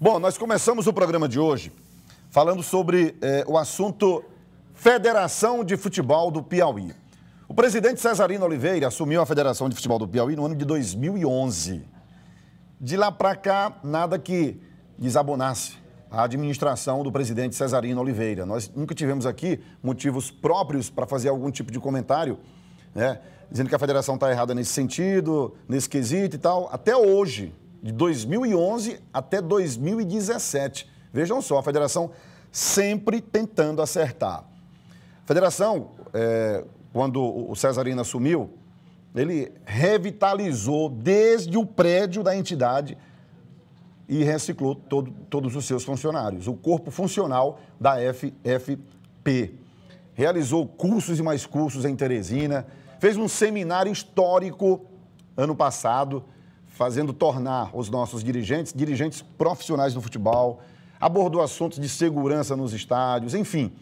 Bom, nós começamos o programa de hoje falando sobre eh, o assunto Federação de Futebol do Piauí. O presidente Cesarino Oliveira assumiu a Federação de Futebol do Piauí no ano de 2011. De lá para cá, nada que desabonasse a administração do presidente Cesarino Oliveira. Nós nunca tivemos aqui motivos próprios para fazer algum tipo de comentário, né? Dizendo que a federação está errada nesse sentido, nesse quesito e tal. Até hoje, de 2011 até 2017. Vejam só, a federação sempre tentando acertar. A federação, é, quando o Cesarino assumiu, ele revitalizou desde o prédio da entidade e reciclou todo, todos os seus funcionários, o corpo funcional da FFP. Realizou cursos e mais cursos em Teresina, fez um seminário histórico ano passado, fazendo tornar os nossos dirigentes dirigentes profissionais do futebol, abordou assuntos de segurança nos estádios, enfim.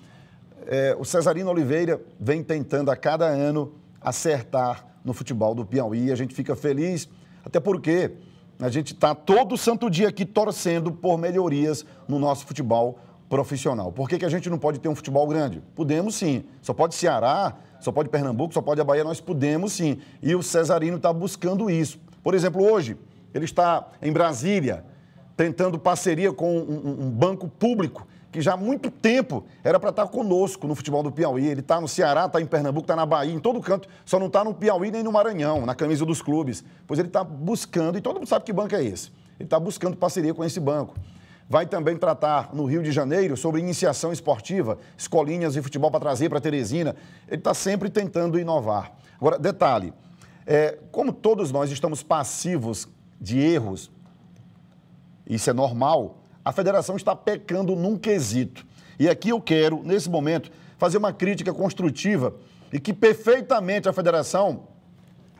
É, o Cesarino Oliveira vem tentando a cada ano acertar no futebol do Piauí. A gente fica feliz, até porque a gente está todo santo dia aqui torcendo por melhorias no nosso futebol profissional. Por que, que a gente não pode ter um futebol grande? Podemos sim. Só pode Ceará, só pode Pernambuco, só pode a Bahia, nós podemos sim. E o Cesarino está buscando isso. Por exemplo, hoje ele está em Brasília tentando parceria com um, um banco público que já há muito tempo era para estar conosco no futebol do Piauí. Ele está no Ceará, está em Pernambuco, está na Bahia, em todo canto. Só não está no Piauí nem no Maranhão, na camisa dos clubes. Pois ele está buscando, e todo mundo sabe que banco é esse. Ele está buscando parceria com esse banco. Vai também tratar no Rio de Janeiro sobre iniciação esportiva, escolinhas de futebol para trazer para Teresina. Ele está sempre tentando inovar. Agora, detalhe: é, como todos nós estamos passivos de erros, isso é normal, a federação está pecando num quesito. E aqui eu quero, nesse momento, fazer uma crítica construtiva e que perfeitamente a federação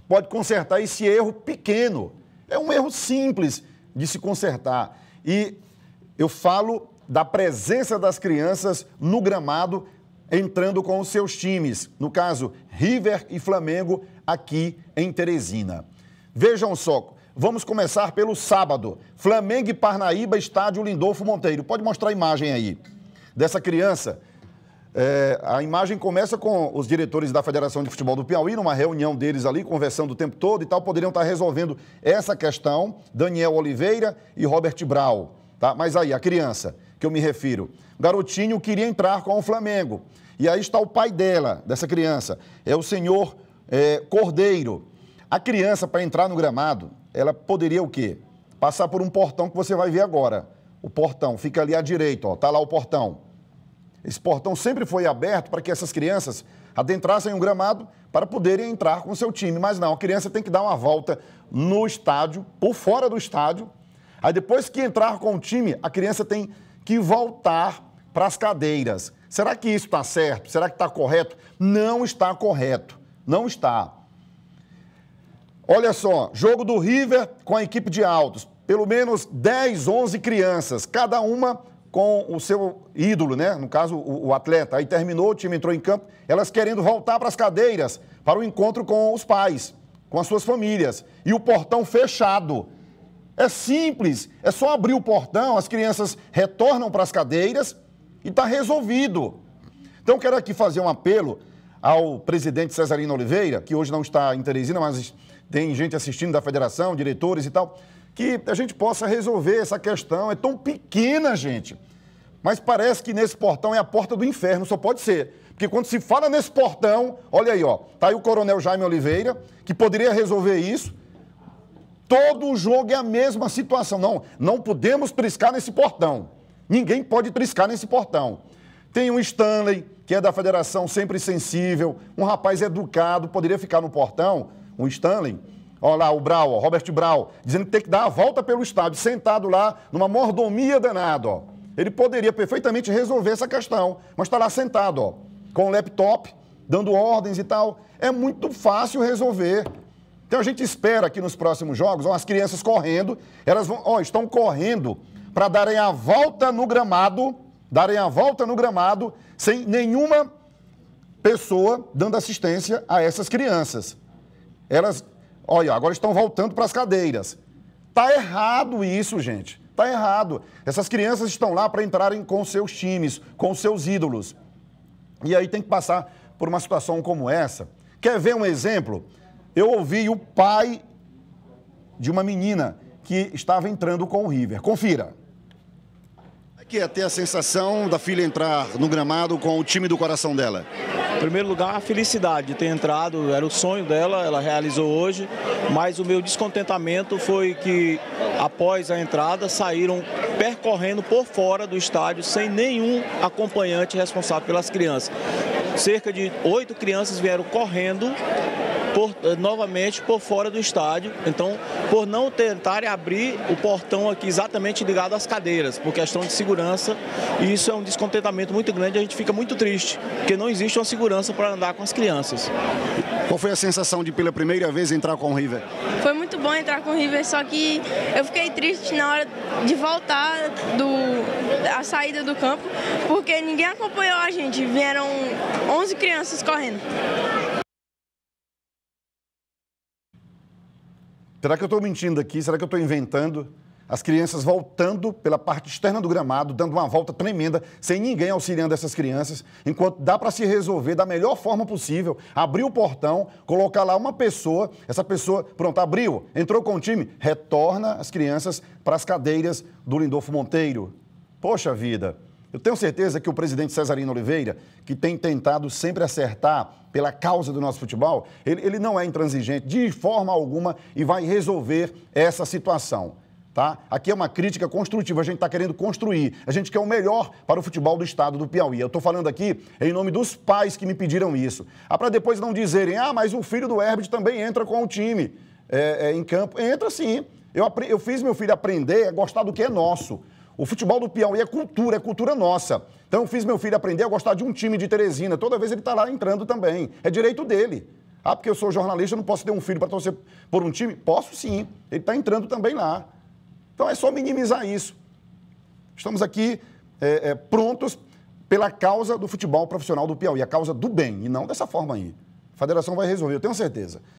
pode consertar esse erro pequeno. É um erro simples de se consertar. E eu falo da presença das crianças no gramado entrando com os seus times, no caso River e Flamengo, aqui em Teresina. Vejam só, vamos começar pelo sábado. Flamengo e Parnaíba, estádio Lindolfo Monteiro. Pode mostrar a imagem aí dessa criança. É, a imagem começa com os diretores da Federação de Futebol do Piauí, numa reunião deles ali, conversando o tempo todo e tal, poderiam estar resolvendo essa questão, Daniel Oliveira e Robert Brau. Tá? Mas aí, a criança que eu me refiro. Garotinho queria entrar com o Flamengo. E aí está o pai dela, dessa criança. É o senhor é, Cordeiro. A criança, para entrar no gramado, ela poderia o quê? Passar por um portão que você vai ver agora. O portão fica ali à direita, ó. Tá lá o portão. Esse portão sempre foi aberto para que essas crianças adentrassem o gramado para poderem entrar com o seu time. Mas não, a criança tem que dar uma volta no estádio, por fora do estádio. Aí depois que entrar com o time, a criança tem que voltar para as cadeiras. Será que isso está certo? Será que está correto? Não está correto. Não está. Olha só, jogo do River com a equipe de altos. Pelo menos 10, 11 crianças, cada uma com o seu ídolo, né? No caso, o, o atleta. Aí terminou, o time entrou em campo, elas querendo voltar para as cadeiras, para o encontro com os pais, com as suas famílias. E o portão fechado. É simples, é só abrir o portão, as crianças retornam para as cadeiras e está resolvido. Então, quero aqui fazer um apelo ao presidente Cesarino Oliveira, que hoje não está em Teresina, mas tem gente assistindo da federação, diretores e tal, que a gente possa resolver essa questão. É tão pequena, gente. Mas parece que nesse portão é a porta do inferno, só pode ser. Porque quando se fala nesse portão, olha aí, ó, tá aí o coronel Jaime Oliveira, que poderia resolver isso, Todo jogo é a mesma situação. Não, não podemos triscar nesse portão. Ninguém pode triscar nesse portão. Tem um Stanley, que é da federação, sempre sensível, um rapaz educado, poderia ficar no portão, um Stanley. Olha lá, o Brau, ó, Robert Brau, dizendo que tem que dar a volta pelo estádio, sentado lá, numa mordomia danada. Ele poderia perfeitamente resolver essa questão, mas está lá sentado, ó, com o laptop, dando ordens e tal. É muito fácil resolver. Então a gente espera que nos próximos jogos, ó, as crianças correndo, elas vão, ó, estão correndo para darem a volta no gramado, darem a volta no gramado sem nenhuma pessoa dando assistência a essas crianças. Elas, olha, agora estão voltando para as cadeiras. Tá errado isso, gente. Tá errado. Essas crianças estão lá para entrarem com seus times, com seus ídolos. E aí tem que passar por uma situação como essa. Quer ver um exemplo? Eu ouvi o pai de uma menina que estava entrando com o River. Confira. Aqui ter a sensação da filha entrar no gramado com o time do coração dela. Em primeiro lugar, a felicidade de ter entrado, era o sonho dela, ela realizou hoje, mas o meu descontentamento foi que após a entrada saíram percorrendo por fora do estádio sem nenhum acompanhante responsável pelas crianças. Cerca de oito crianças vieram correndo por, eh, novamente por fora do estádio. Então, por não tentarem abrir o portão aqui exatamente ligado às cadeiras, por questão de segurança, e isso é um descontentamento muito grande. A gente fica muito triste, porque não existe uma segurança para andar com as crianças. Qual foi a sensação de, pela primeira vez, entrar com o River? Foi muito bom entrar com o River, só que eu fiquei triste na hora de voltar do, a saída do campo, porque ninguém acompanhou a gente. Vieram 11 crianças correndo. Será que eu estou mentindo aqui? Será que eu estou inventando? As crianças voltando pela parte externa do gramado, dando uma volta tremenda, sem ninguém auxiliando essas crianças, enquanto dá para se resolver da melhor forma possível, abrir o portão, colocar lá uma pessoa, essa pessoa, pronto, abriu, entrou com o time, retorna as crianças para as cadeiras do Lindolfo Monteiro. Poxa vida, eu tenho certeza que o presidente Cesarino Oliveira, que tem tentado sempre acertar pela causa do nosso futebol, ele, ele não é intransigente de forma alguma e vai resolver essa situação. Tá? Aqui é uma crítica construtiva, a gente está querendo construir, a gente quer o melhor para o futebol do estado do Piauí. Eu estou falando aqui em nome dos pais que me pediram isso. Ah, para depois não dizerem, ah, mas o filho do Herbert também entra com o time é, é, em campo. Entra sim. Eu, eu fiz meu filho aprender a gostar do que é nosso. O futebol do Piauí é cultura, é cultura nossa. Então eu fiz meu filho aprender a gostar de um time de Teresina. Toda vez ele está lá entrando também. É direito dele. Ah, porque eu sou jornalista, não posso ter um filho para torcer por um time? Posso sim. Ele está entrando também lá. Então é só minimizar isso. Estamos aqui é, é, prontos pela causa do futebol profissional do Piauí, a causa do bem, e não dessa forma aí. A federação vai resolver, eu tenho certeza.